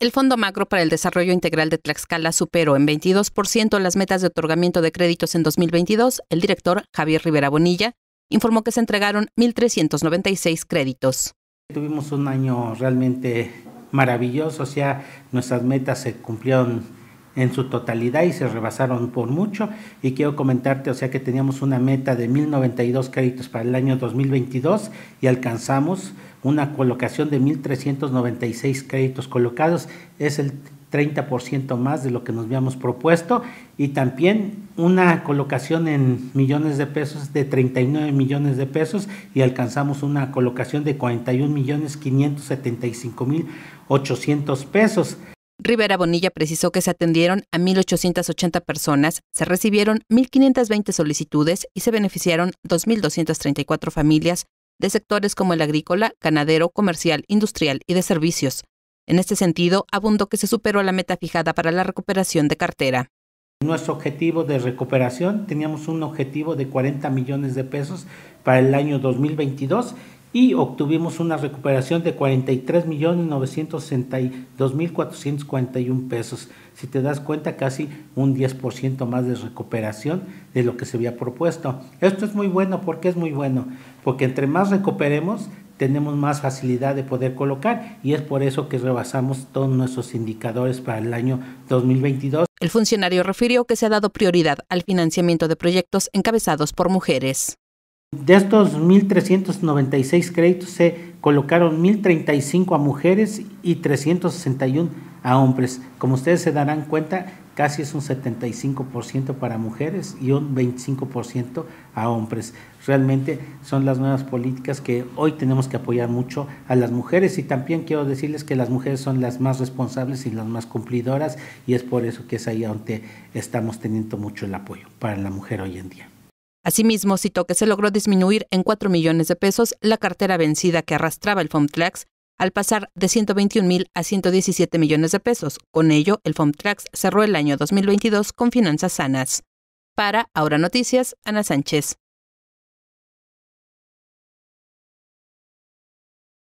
El Fondo Macro para el Desarrollo Integral de Tlaxcala superó en 22% las metas de otorgamiento de créditos en 2022. El director, Javier Rivera Bonilla, informó que se entregaron 1.396 créditos. Tuvimos un año realmente maravilloso, o sea, nuestras metas se cumplieron en su totalidad y se rebasaron por mucho. Y quiero comentarte, o sea que teníamos una meta de 1.092 créditos para el año 2022 y alcanzamos una colocación de 1.396 créditos colocados. Es el 30% más de lo que nos habíamos propuesto y también una colocación en millones de pesos de 39 millones de pesos y alcanzamos una colocación de 41,575,800 millones mil pesos. Rivera Bonilla precisó que se atendieron a 1.880 personas, se recibieron 1.520 solicitudes y se beneficiaron 2.234 familias de sectores como el agrícola, ganadero, comercial, industrial y de servicios. En este sentido, abundó que se superó la meta fijada para la recuperación de cartera. Nuestro objetivo de recuperación, teníamos un objetivo de 40 millones de pesos para el año 2022 y obtuvimos una recuperación de 43.962.441 pesos. Si te das cuenta, casi un 10% más de recuperación de lo que se había propuesto. Esto es muy bueno, porque es muy bueno? Porque entre más recuperemos, tenemos más facilidad de poder colocar y es por eso que rebasamos todos nuestros indicadores para el año 2022. El funcionario refirió que se ha dado prioridad al financiamiento de proyectos encabezados por mujeres. De estos 1.396 créditos se colocaron 1.035 a mujeres y 361 a hombres. Como ustedes se darán cuenta, casi es un 75% para mujeres y un 25% a hombres. Realmente son las nuevas políticas que hoy tenemos que apoyar mucho a las mujeres y también quiero decirles que las mujeres son las más responsables y las más cumplidoras y es por eso que es ahí donde estamos teniendo mucho el apoyo para la mujer hoy en día. Asimismo, citó que se logró disminuir en 4 millones de pesos la cartera vencida que arrastraba el Fomtrax al pasar de 121 mil a 117 millones de pesos. Con ello, el Fomtrax cerró el año 2022 con finanzas sanas. Para Ahora Noticias, Ana Sánchez.